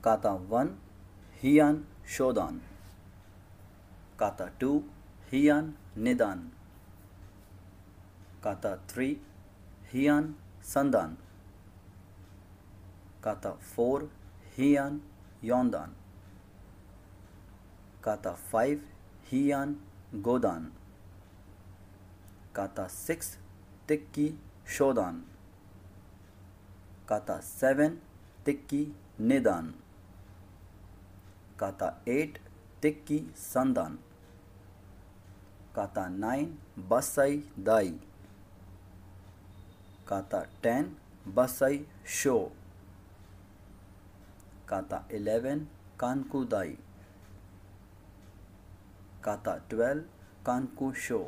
Kata 1 Hian Shodan Kata 2 Hian Nidan Kata 3 Hian Sandan Kata 4 Hian Yondan Kata 5 Hian Godan Kata 6 Tikki Shodan Kata 7 Tikki Nidan काता 8 তেক্কি সানদান কাতা 9 বসাই দাই কাতা 10 বসাই show কাতা 11 কানকু দাই কাতা 12 কানকু শো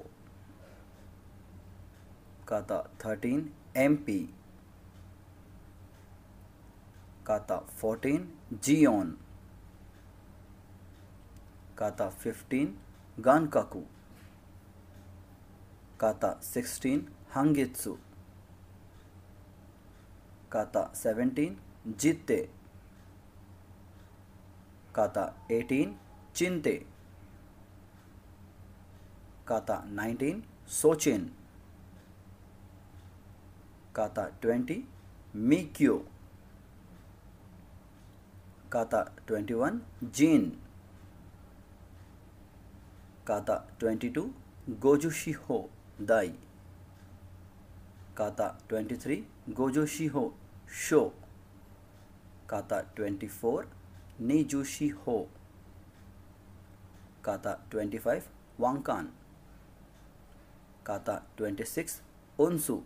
কাতা 13 এম পি কাতা 14 জিয়ন काता फिफ्टीन गानकाकू काता सिक्सटीन हंगित्सु काता सेवेंटीन जीते काता एटीन चिंते काता नाइनटीन सोचिन काता ट्वेंटी मीक्यो काता ट्वेंटी वन जीन কাতা টোয়েন্টি টু গোজুশিহো দাই কাতা টোয়েন্টি থ্রি গোজুশিহো শো কাতা টোয়েন্টি ফোর নিজুশিহো কাতা টোয়েন্টি ফাইভ ওয়াংকান কাতা টোয়েন্টি সিক্স অনসু